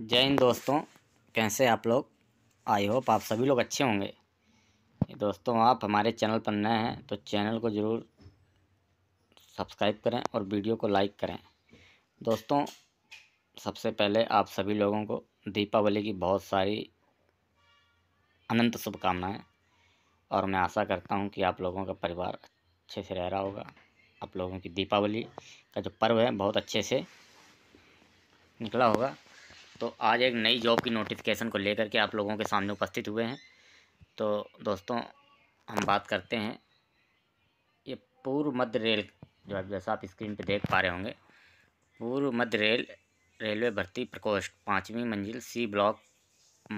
जय हिंद दोस्तों कैसे आप लोग आई होप आप सभी लोग अच्छे होंगे दोस्तों आप हमारे चैनल पर नए हैं तो चैनल को ज़रूर सब्सक्राइब करें और वीडियो को लाइक करें दोस्तों सबसे पहले आप सभी लोगों को दीपावली की बहुत सारी अनंत शुभकामनाएँ और मैं आशा करता हूं कि आप लोगों का परिवार अच्छे से रह रहा होगा आप लोगों की दीपावली का जो पर्व है बहुत अच्छे से निकला होगा तो आज एक नई जॉब की नोटिफिकेशन को लेकर के आप लोगों के सामने उपस्थित हुए हैं तो दोस्तों हम बात करते हैं ये पूर्व मध्य रेल जो आप जैसा आप स्क्रीन पे देख पा रहे होंगे पूर्व मध्य रेल रेलवे भर्ती प्रकोष्ठ पाँचवीं मंजिल C block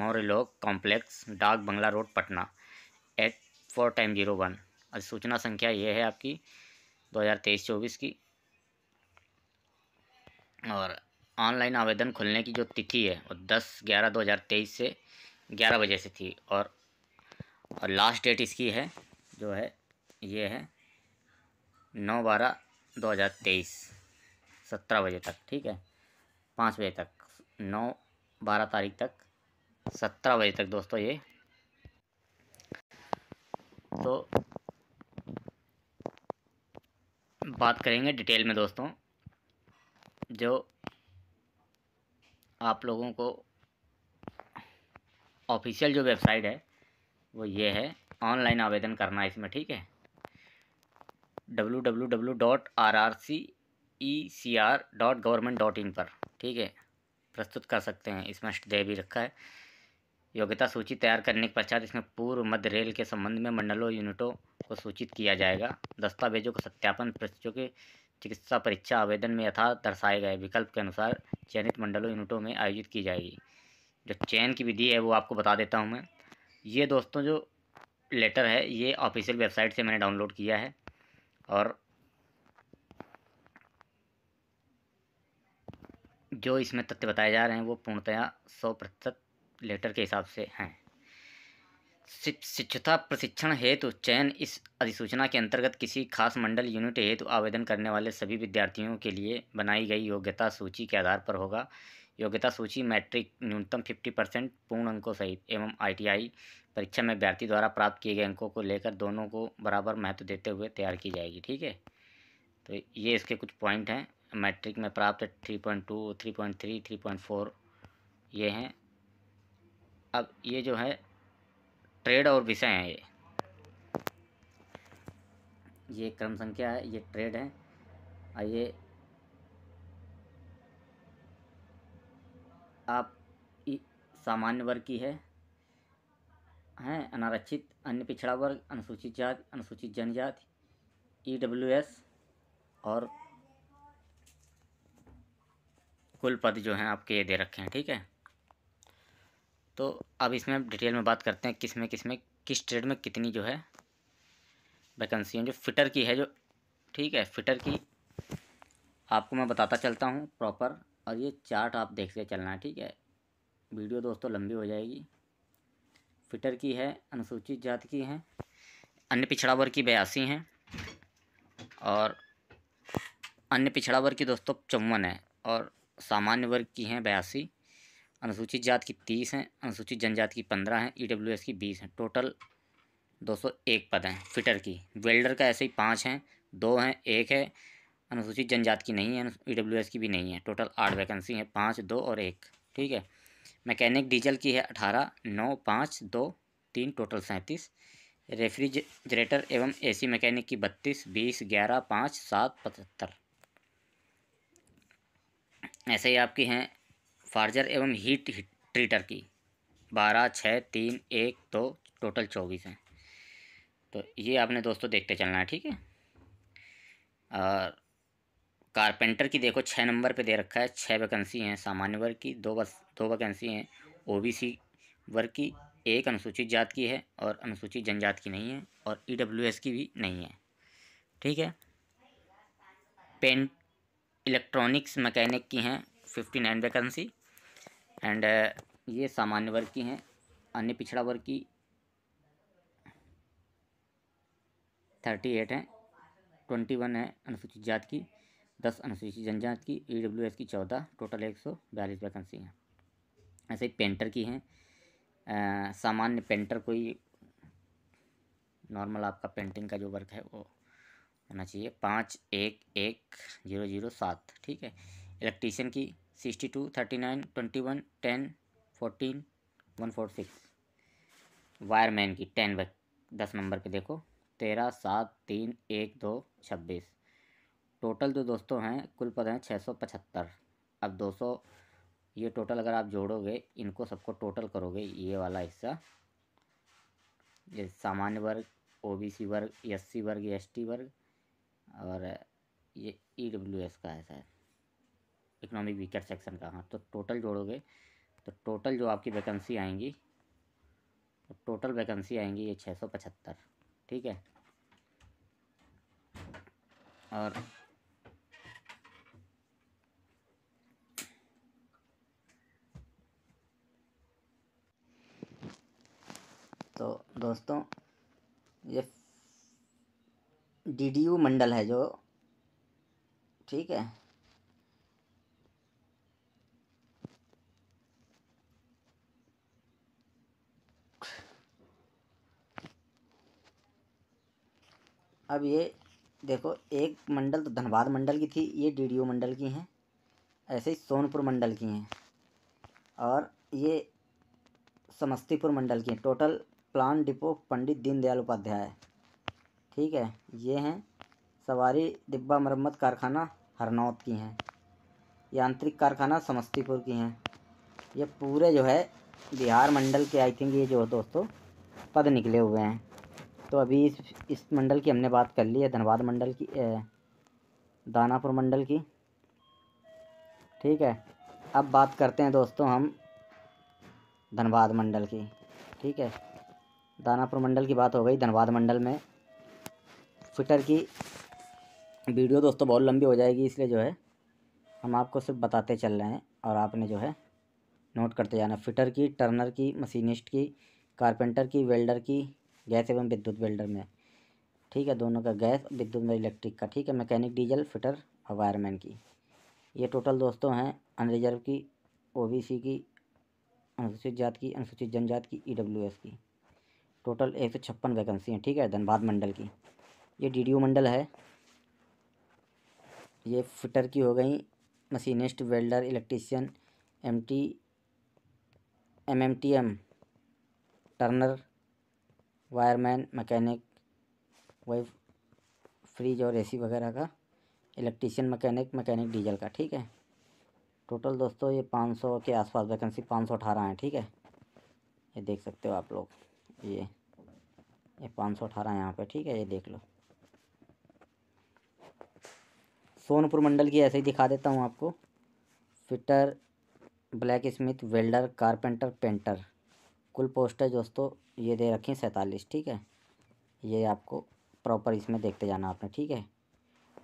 Mauryalok complex Dak Bungalow road Patna eight four time zero one सूचना संख्या ये है आपकी दो हज़ार तेईस चौबीस की और ऑनलाइन आवेदन खुलने की जो तिथि है वो दस ग्यारह दो हज़ार तेईस से ग्यारह बजे से थी और और लास्ट डेट इसकी है जो है ये है नौ बारह दो हज़ार तेईस सत्रह बजे तक ठीक है पाँच बजे तक नौ बारह तारीख तक सत्रह बजे तक दोस्तों ये तो बात करेंगे डिटेल में दोस्तों जो आप लोगों को ऑफिशियल जो वेबसाइट है वो ये है ऑनलाइन आवेदन करना है इसमें ठीक है W W W dot R R C E C R dot government dot in पर ठीक है प्रस्तुत कर सकते हैं इसमें दे भी रखा है योग्यता सूची तैयार करने के पश्चात इसमें पूर्व मध्य रेल के संबंध में मंडलों यूनिटों को सूचित किया जाएगा दस्तावेजों का सत्यापन प्रस्तुतियों के चिकित्सा परीक्षा आवेदन में यथा दर्शाए गए विकल्प के अनुसार चयनित मंडलों यूनिटों में आयोजित की जाएगी जो चयन की विधि है वो आपको बता देता हूँ मैं ये दोस्तों जो लेटर है ये ऑफिशियल वेबसाइट से मैंने डाउनलोड किया है और जो इसमें तथ्य बताए जा रहे हैं वो पूर्णतया सौ प्रतिशत लेटर के हिसाब से हैं शिक्षुता प्रशिक्षण हेतु चयन इस अधिसूचना के अंतर्गत किसी खास मंडल यूनिट हेतु आवेदन करने वाले सभी विद्यार्थियों के लिए बनाई गई योग्यता सूची के आधार पर होगा योग्यता सूची मैट्रिक न्यूनतम फिफ्टी परसेंट पूर्ण अंकों सहित एवं आईटीआई परीक्षा में अभ्यर्थी द्वारा प्राप्त किए गए अंकों को लेकर दोनों को बराबर महत्व देते हुए तैयार की जाएगी ठीक है तो ये इसके कुछ पॉइंट हैं मैट्रिक में प्राप्त three point two three point three three point four ये हैं अब ये जो है ट्रेड और विषय हैं ये ये क्रम संख्या है ये ट्रेड है आइए ये आप सामान्य वर्ग की है हैं अनारक्षित अन्य पिछड़ा वर्ग अनुसूचित जाति अनुसूचित जनजाति ई डब्ल्यू एस और कुल पद जो हैं आपके ये दे रखे हैं ठीक है तो अब इसमें डिटेल में बात करते हैं किस में किस में किस ट्रेड में कितनी जो है वैकेंसी है जो फिटर की है जो ठीक है फिटर की आपको मैं बताता चलता हूँ प्रॉपर और ये चार्ट आप देख के चलना है ठीक है वीडियो दोस्तों लंबी हो जाएगी फिटर की है अनुसूचित जाति की हैं अन्य पिछड़ा वर्ग की बयासी हैं और अन्य पिछड़ा वर्ग की दोस्तों चौवन है और सामान्य वर्ग की हैं बयासी अनुसूचित जात की तीस हैं अनुसूचित जनजाति की पंद्रह हैं ई e की बीस हैं टोटल दो सौ एक पद हैं फिटर की वेल्डर का ऐसे ही पाँच हैं दो हैं एक है अनुसूचित जनजाति की नहीं है ई डब्ल्यू एस की भी नहीं है टोटल आठ वैकेंसी हैं पाँच दो और एक ठीक है मैकेनिक डीजल की है अठारह नौ पाँच दो तीन टोटल सैंतीस रेफ्रिजरेटर एवं ए मैकेनिक की बत्तीस बीस ग्यारह पाँच सात पचहत्तर ऐसे ही आपकी हैं फार्जर एवं हीट ट्रीटर की बारह छः तीन एक दो टोटल चौबीस हैं तो ये आपने दोस्तों देखते चलना है ठीक है और कारपेंटर की देखो छः नंबर पे दे रखा है छः वैकेंसी हैं सामान्य वर्ग की दो बस दो वैकेंसी हैं ओबीसी वर्ग की एक अनुसूचित जात की है और अनुसूचित जनजात की नहीं है और ई की भी नहीं है ठीक है पेंट इलेक्ट्रॉनिक्स मैकेनिक की हैं fifty nine vacancy and uh, ये सामान्य वर्ग की हैं अन्य पिछड़ा वर्ग की थर्टी एट हैं ट्वेंटी वन है अनुसूचित जात की दस अनुसूचित जनजात की ई डब्ल्यू एस की चौदह टोटल एक सौ बयालीस वैकेंसी हैं ऐसे ही पेंटर की हैं सामान्य पेंटर कोई नॉर्मल आपका पेंटिंग का जो वर्क है वो होना चाहिए पाँच एक एक जीरो जीरो सात ठीक है इलेक्ट्रीशियन की sixty two thirty nine twenty one ten fourteen one four six wireman की टेन बाई दस नंबर के देखो तेरह सात तीन एक दो छब्बीस टोटल जो दोस्तों हैं कुल पद हैं छः सौ पचहत्तर अब दो सौ ये टोटल अगर आप जोड़ोगे इनको सबको टोटल करोगे ये वाला हिस्सा ये सामान्य वर्ग ओबीसी वर्ग एससी वर्ग एसटी वर्ग और ये ईडब्ल्यूएस e का है शायद इकोनॉमिक वीकर सेक्शन का हाँ तो टोटल जोड़ोगे तो टोटल जो आपकी वैकेंसी आएंगी तो टोटल वैकेंसी आएंगी ये छः सौ पचहत्तर ठीक है और तो दोस्तों ये डीडीयू मंडल है जो ठीक है अब ये देखो एक मंडल तो धनबाद मंडल की थी ये डीडीओ मंडल की हैं ऐसे ही सोनपुर मंडल की हैं और ये समस्तीपुर मंडल की हैं total plan depot Pandit Deendayal Upadhyay ठीक है ये हैं सवारी डिब्बा मरम्मत कारखाना हरनौत की हैं यांत्रिक कारखाना समस्तीपुर की हैं ये पूरे जो है बिहार मंडल के आई थिंक ये जो दोस्तों पद निकले हुए हैं तो अभी इस इस मंडल की हमने बात कर ली है धनबाद मंडल की दानापुर मंडल की ठीक है अब बात करते हैं दोस्तों हम धनबाद मंडल की ठीक है दानापुर मंडल की बात हो गई धनबाद मंडल में फिटर की वीडियो दोस्तों बहुत लंबी हो जाएगी इसलिए जो है हम आपको सिर्फ बताते चल रहे हैं और आपने जो है नोट करते जाना फिटर की टर्नर की मशीनिस्ट की कारपेंटर की वेल्डर की गैस एवं विद्युत बिल्डर में ठीक है दोनों का गैस विद्युत में इलेक्ट्रिक का ठीक है मैकेनिक डीजल फिटर और वायरमैन की ये टोटल दोस्तों हैं अनरिजर्व की ओबीसी की अनुसूचित जाति की अनुसूचित जनजाति की ईडब्ल्यूएस की टोटल एक सौ छप्पन वैकेंसी हैं ठीक है धनबाद मंडल की ये डी मंडल है ये फिटर की हो गई machinist welder electrician T M turner wireman mechanic वही फ्रिज और एसी वगैरह का इलेक्ट्रीशियन मैकेनिक मैकेनिक डीजल का ठीक है टोटल दोस्तों ये पाँच सौ के आसपास वैकेंसी पाँच सौ अठारह है ठीक है ये देख सकते हो आप लोग ये ये पाँच सौ अठारह यहाँ पर ठीक है ये देख लो सोनपुर मंडल की ऐसे ही दिखा देता हूँ आपको fitter blacksmith welder carpenter painter कुल है दोस्तों ये दे रखी हैं सैंतालीस ठीक है ये आपको प्रॉपर इसमें देखते जाना आपने ठीक है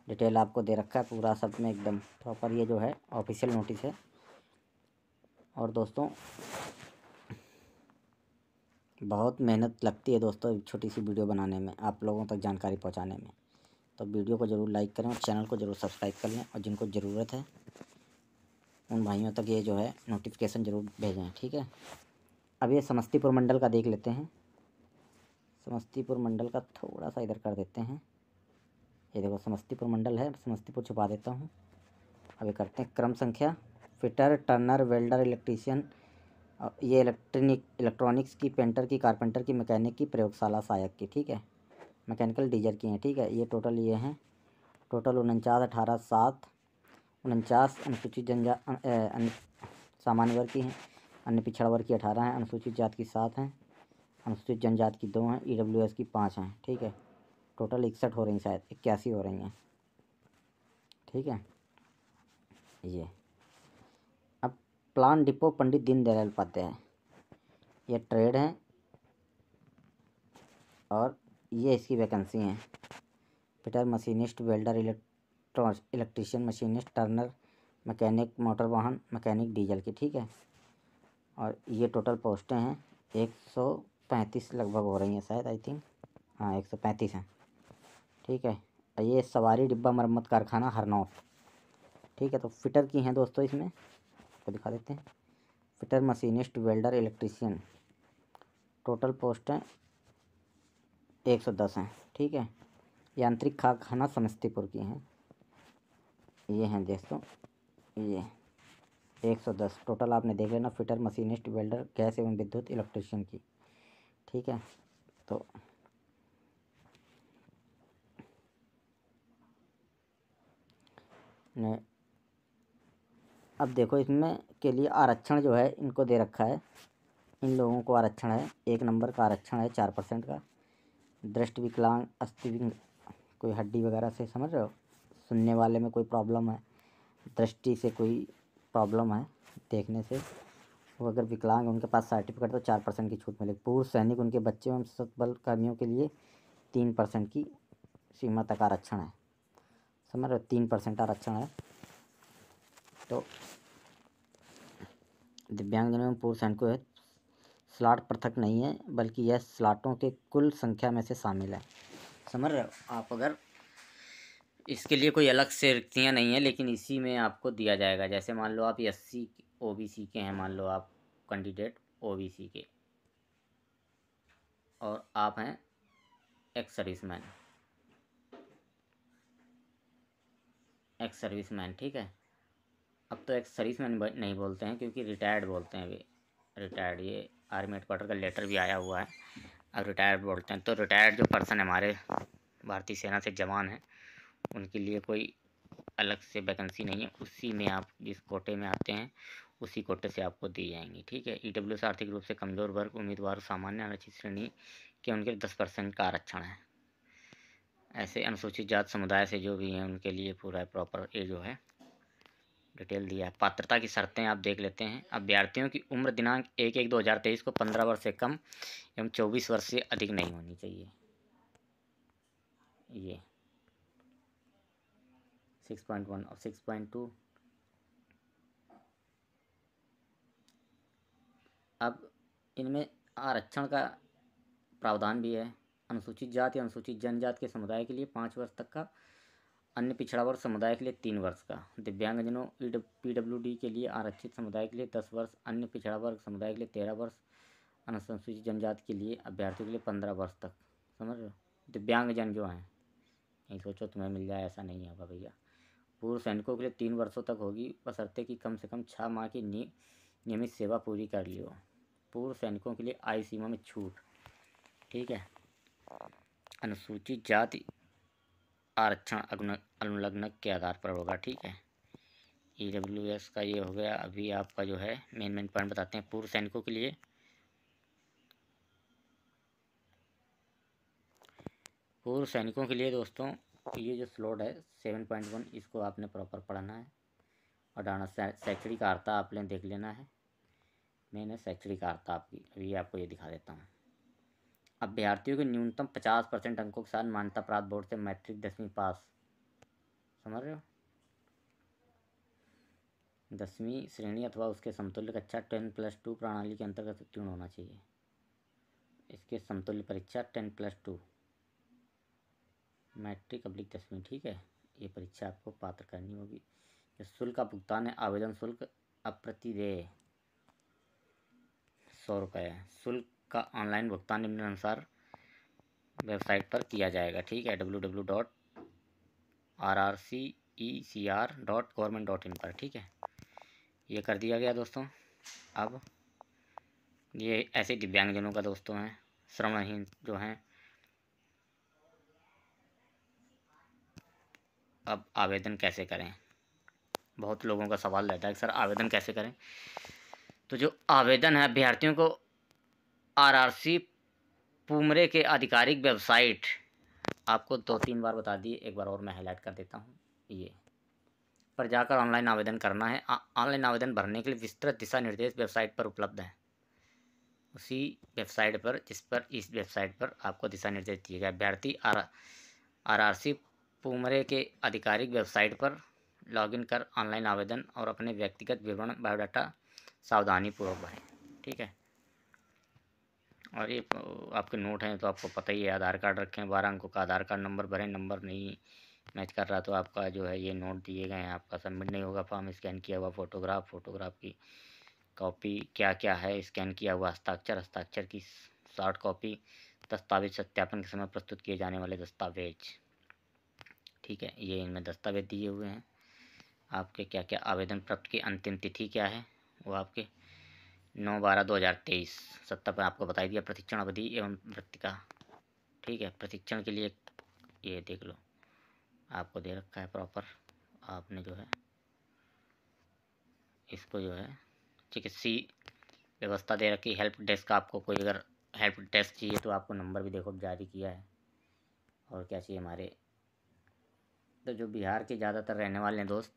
डिटेल आपको दे रखा है पूरा सब में एकदम प्रॉपर ये जो है ऑफिशियल नोटिस है और दोस्तों बहुत मेहनत लगती है दोस्तों छोटी सी वीडियो बनाने में आप लोगों तक जानकारी पहुंचाने में तो वीडियो को ज़रूर लाइक करें और चैनल को ज़रूर सब्सक्राइब कर लें और जिनको ज़रूरत है उन भाइयों तक ये जो है नोटिफिकेशन ज़रूर भेजें ठीक है अब ये समस्तीपुर मंडल का देख लेते हैं समस्तीपुर मंडल का थोड़ा सा इधर कर देते हैं ये देखो समस्तीपुर मंडल है समस्तीपुर छुपा देता हूँ अब ये करते हैं क्रम संख्या फिटर टर्नर वेल्डर इलेक्ट्रीशियन ये इलेक्ट्रॉनिक इलेक्ट्रॉनिक्स की पेंटर की कारपेंटर की मैकेनिक की प्रयोगशाला सहायक की ठीक है मैकेनिकल डीजर की हैं ठीक है ये टोटल ये हैं टोटल उनचास अठारह सात उनचास अनुसूचित जनजा सामान्य वर्ग की हैं अन्य पिछड़ा वर्ग की अठारह हैं अनुसूचित जात की सात हैं अनुसूचित जनजात की दो हैं ई e की पाँच हैं ठीक है टोटल इकसठ हो रही शायद इक्यासी हो रही हैं ठीक है ये अब प्लान डिपो पंडित दीनदयाल उपाध्याय ये ट्रेड हैं और ये इसकी वैकेंसी हैं fitter machinist welder electron electrician machinist turner mechanic motor वाहन मैकेनिक डीजल की ठीक है और ये टोटल पोस्टें हैं एक सौ पैंतीस लगभग हो रही हैं शायद आई थिंक हाँ एक सौ पैंतीस हैं ठीक है ये सवारी डिब्बा मरम्मत कारखाना हरनौत ठीक है तो फिटर की हैं दोस्तों इसमें आपको तो दिखा देते हैं fitter machinist welder electrician total पोस्टें एक सौ दस हैं ठीक है यांत्रिक कारखाना समस्तीपुर की हैं ये हैं दोस्तों ये एक सौ दस टोटल आपने देख लेना फिटर मशीनिस्ट वेल्डर गैस एवं विद्युत इलेक्ट्रिशियन की ठीक है तो ने अब देखो इसमें के लिए आरक्षण जो है इनको दे रखा है इन लोगों को आरक्षण है एक नंबर का आरक्षण है चार परसेंट का दृष्टि विकलांग अस्थि कोई हड्डी वगैरह से समझ रहे हो सुनने वाले में कोई प्रॉब्लम है दृष्टि से कोई प्रॉब्लम है देखने से वो अगर विकलांग उनके पास सर्टिफिकेट तो चार परसेंट की छूट मिलेगी पूर्व सैनिक उनके बच्चे एवं सशस्त्र बल कर्मियों के लिए तीन परसेंट की सीमा तक आरक्षण है समझ रहे तीन परसेंट आरक्षण है तो दिव्यांगजन एवं पूर्व सैनिकों है स्लाट पृथक नहीं है बल्कि यह स्लाटों के कुल संख्या में से शामिल है समझ रहे हो आप अगर इसके लिए कोई अलग से रिक्तियाँ नहीं है लेकिन इसी में आपको दिया जाएगा जैसे मान लो आप S C O B C के हैं मान लो आप कैंडिडेट ओ बी सी के और आप हैं एक्स सर्विसमैन एक्स सर्विसमैन ठीक है अब तो एक्स सर्विसमैन नहीं बोलते हैं क्योंकि रिटायर्ड बोलते हैं वे रिटायर्ड ये आर्मी हेडक्वार्टर का लेटर भी आया हुआ है अब रिटायर्ड बोलते हैं तो रिटायर्ड जो पर्सन हमारे भारतीय सेना से जवान हैं उनके लिए कोई अलग से वैकेंसी नहीं है उसी में आप जिस कोटे में आते हैं उसी कोटे से आपको दी जाएंगी ठीक है ई डब्ल्यू से आर्थिक रूप से कमज़ोर वर्ग उम्मीदवार सामान्य अनुसूचित श्रेणी के उनके दस परसेंट का आरक्षण है ऐसे अनुसूचित जात समुदाय से जो भी हैं उनके लिए पूरा प्रॉपर ये जो है डिटेल दिया है पात्रता की शर्तें आप देख लेते हैं अभ्यर्थियों की उम्र दिनांक एक एक दो हज़ार तेईस को पंद्रह वर्ष से कम एवं चौबीस वर्ष से अधिक नहीं होनी चाहिए ये सिक्स पॉइंट वन और सिक्स पॉइंट टू अब इनमें आरक्षण का प्रावधान भी है अनुसूचित जाति अनुसूचित जनजाति के समुदाय के लिए पाँच वर्ष तक का अन्य पिछड़ा वर्ग समुदाय के लिए तीन वर्ष का दिव्यांगजनों पी डब्ल्यू डी के लिए आरक्षित समुदाय के लिए दस वर्ष अन्य पिछड़ा वर्ग समुदाय के लिए तेरह वर्ष अनुसूचित जनजाति के लिए अभ्यर्थियों के लिए पंद्रह वर्ष तक समझ रहे हो दिव्यांगजन जो हैं नहीं सोचो तुम्हें मिल जाए ऐसा नहीं होगा भैया पूर्व सैनिकों के लिए तीन वर्षों तक होगी बसरते कि कम से कम छः माह की नियमित सेवा पूरी कर लियो पूर्व सैनिकों के लिए आय सीमा में छूट ठीक है अनुसूचित जाति आरक्षण अनुलग्न के आधार पर होगा ठीक है ई डब्ल्यू एस का ये हो गया अभी आपका जो है मेन मेन पॉइंट बताते हैं पूर्व सैनिकों के लिए पूर्व सैनिकों के लिए दोस्तों तो ये जो स्लोड है सेवन पॉइंट वन इसको आपने प्रॉपर पढ़ना है और डाना शैक्षणिक आर्ता आपने देख लेना है मैंने शैक्षणिक आर्ता आपकी अभी आपको ये दिखा देता हूँ अभ्यर्थियों के न्यूनतम पचास परसेंट अंकों के साथ मान्यता प्राप्त बोर्ड से मैट्रिक दसवीं पास समझ रहे हो दसवीं श्रेणी अथवा उसके समतुल्य कक्षा टेन प्लस टू प्रणाली के अंतर्गत उत्तीर्ण होना चाहिए इसके समतुल्य परीक्षा टेन प्लस टू मैट्रिक अब्लिक दसवीं ठीक है ये परीक्षा आपको पात्र करनी होगी शुल्क का भुगतान है आवेदन शुल्क अप्रतिदेय सौ रुपये शुल्क का ऑनलाइन भुगतान निम्न अनुसार वेबसाइट पर किया जाएगा ठीक है W W dot R R C E C R dot government dot in पर ठीक है ये कर दिया गया दोस्तों अब ये ऐसे दिव्यांगजनों का दोस्तों हैं श्रमहीन जो हैं अब आवेदन कैसे करें बहुत लोगों का सवाल रहता है कि सर आवेदन कैसे करें तो जो आवेदन है अभ्यर्थियों को आरआरसी पुमरे के आधिकारिक वेबसाइट आपको दो तीन बार बता दिए एक बार और मैं हाईलाइट कर देता हूँ ये पर जाकर ऑनलाइन आवेदन करना है ऑनलाइन आवेदन भरने के लिए विस्तृत दिशा निर्देश वेबसाइट पर उपलब्ध हैं उसी वेबसाइट पर जिस पर इस वेबसाइट पर आपको दिशा निर्देश दिए गए अभ्यर्थी आर आर आर सी पुमरे के आधिकारिक वेबसाइट पर लॉगिन कर ऑनलाइन आवेदन और अपने व्यक्तिगत विवरण बायोडाटा सावधानीपूर्वक भरें ठीक है और ये आपके नोट हैं तो आपको पता ही है आधार कार्ड रखें बारह अंकों का आधार कार्ड नंबर भरें नंबर नहीं मैच कर रहा तो आपका जो है ये नोट दिए गए हैं आपका सबमिट नहीं होगा फॉर्म स्कैन किया हुआ फ़ोटोग्राफ फ़ोटोग्राफ की कॉपी क्या क्या है स्कैन किया हुआ हस्ताक्षर हस्ताक्षर की शॉर्ट कॉपी दस्तावेज सत्यापन के समय प्रस्तुत किए जाने वाले दस्तावेज ठीक है ये इनमें दस्तावेज दिए हुए हैं आपके क्या क्या आवेदन प्राप्त की अंतिम तिथि क्या है वो आपके नौ बारह दो हज़ार तेईस सत्ता पर आपको बताई दिया प्रशिक्षण अवधि एवं वृत्ति का ठीक है प्रशिक्षण के लिए ये देख लो आपको दे रखा है प्रॉपर आपने जो है इसको जो है चिकित्सी व्यवस्था दे रखी हेल्प डेस्क आपको कोई अगर हेल्प डेस्क चाहिए तो आपको नंबर भी देखो जारी किया है और क्या चाहिए हमारे तो जो बिहार के ज़्यादातर रहने वाले हैं दोस्त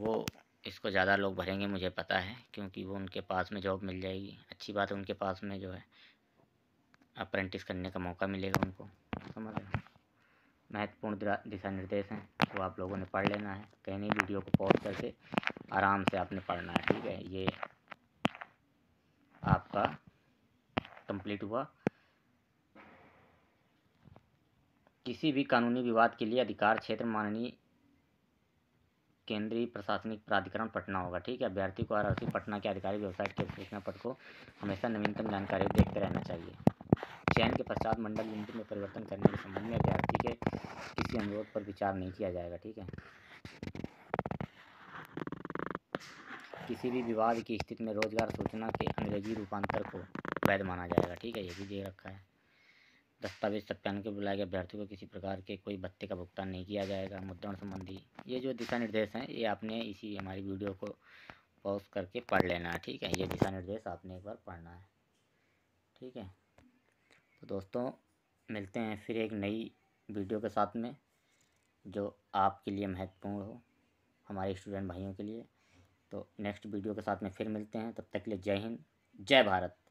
वो इसको ज़्यादा लोग भरेंगे मुझे पता है क्योंकि वो उनके पास में जॉब मिल जाएगी अच्छी बात है उनके पास में जो है अप्रेंटिस करने का मौका मिलेगा उनको समझ रहे महत्वपूर्ण दिशा निर्देश हैं वो तो आप लोगों ने पढ़ लेना है कहीं नहीं वीडियो को पॉज करके आराम से आपने पढ़ना है ठीक है ये आपका कंप्लीट हुआ किसी भी कानूनी विवाद के लिए अधिकार क्षेत्र माननीय केंद्रीय प्रशासनिक प्राधिकरण पटना होगा ठीक है अभ्यर्थी को आर पटना के अधिकारी व्यवसाय के सूचना पट को हमेशा नवीनतम जानकारी देखते रहना चाहिए चयन के पश्चात मंडल यूनिट में परिवर्तन करने के संबंध में अभ्यर्थी के किसी अनुरोध पर विचार नहीं किया जाएगा ठीक है किसी भी विवाद की स्थिति में रोजगार सूचना के अंग्रेजी रूपांतर को वैध माना जाएगा ठीक है ये भी दे रखा है दस्तावेज सत्यापन के बुलाए गए अभ्यर्थियों को किसी प्रकार के कोई भत्ते का भुगतान नहीं किया जाएगा मुद्रण संबंधी ये जो दिशा निर्देश हैं ये आपने इसी हमारी वीडियो को पॉज करके पढ़ लेना है ठीक है ये दिशा निर्देश आपने एक बार पढ़ना है ठीक है तो दोस्तों मिलते हैं फिर एक नई वीडियो के साथ में जो आपके लिए महत्वपूर्ण हो हमारे स्टूडेंट भाइयों के लिए तो नेक्स्ट वीडियो के साथ में फिर मिलते हैं तब तक के लिए जय हिंद जय भारत